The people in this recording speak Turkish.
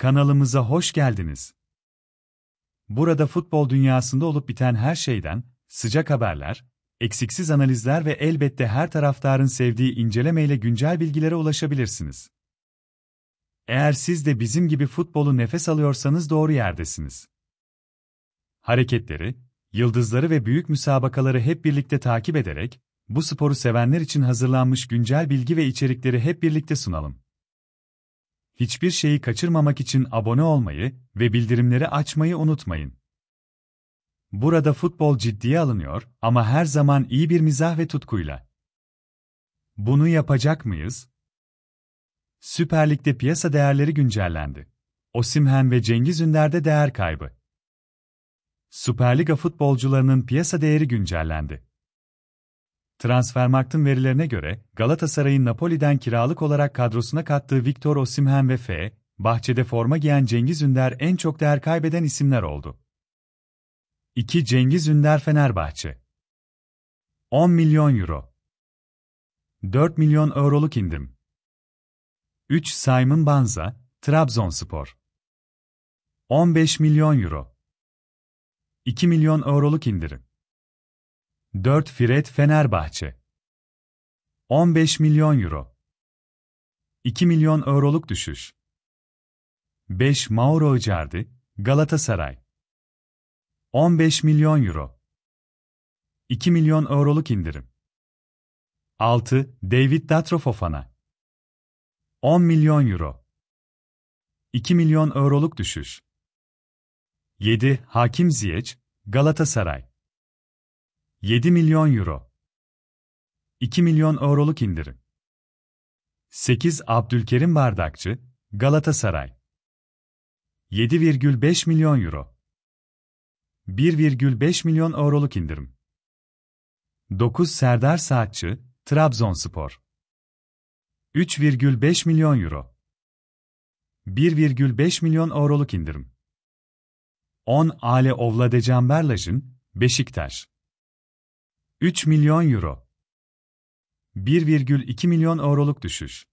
Kanalımıza hoş geldiniz. Burada futbol dünyasında olup biten her şeyden, sıcak haberler, eksiksiz analizler ve elbette her taraftarın sevdiği incelemeyle güncel bilgilere ulaşabilirsiniz. Eğer siz de bizim gibi futbolu nefes alıyorsanız doğru yerdesiniz. Hareketleri, yıldızları ve büyük müsabakaları hep birlikte takip ederek, bu sporu sevenler için hazırlanmış güncel bilgi ve içerikleri hep birlikte sunalım. Hiçbir şeyi kaçırmamak için abone olmayı ve bildirimleri açmayı unutmayın. Burada futbol ciddiye alınıyor ama her zaman iyi bir mizah ve tutkuyla. Bunu yapacak mıyız? Süper Lig'de piyasa değerleri güncellendi. Osimhen ve Cengiz Ünder'de değer kaybı. Süper Liga futbolcularının piyasa değeri güncellendi. Transfermarkt'ın verilerine göre Galatasaray'ın Napoli'den kiralık olarak kadrosuna kattığı Victor Osimhen ve F. Bahçede forma giyen Cengiz Ünder en çok değer kaybeden isimler oldu. 2. Cengiz Ünder Fenerbahçe 10 milyon euro 4 milyon euroluk indim. 3. Simon Banza, Trabzonspor 15 milyon euro 2 milyon euroluk indirim. 4 Fred Fenerbahçe 15 milyon euro 2 milyon euroluk düşüş 5 Mauro Icardi Galatasaray 15 milyon euro 2 milyon euroluk indirim 6 David Datro 10 milyon euro 2 milyon euroluk düşüş 7 Hakim Ziyech Galatasaray 7 milyon euro. 2 milyon euroluk indirim. 8 Abdülkerim Bardakçı, Galatasaray. 7,5 milyon euro. 1,5 milyon euroluk indirim. 9 Serdar Saatçı, Trabzonspor. 3,5 milyon euro. 1,5 milyon euroluk indirim. 10 Ale Ovladecan Berlaj'ın, Beşiktaş. 3 milyon euro. 1,2 milyon euroluk düşüş.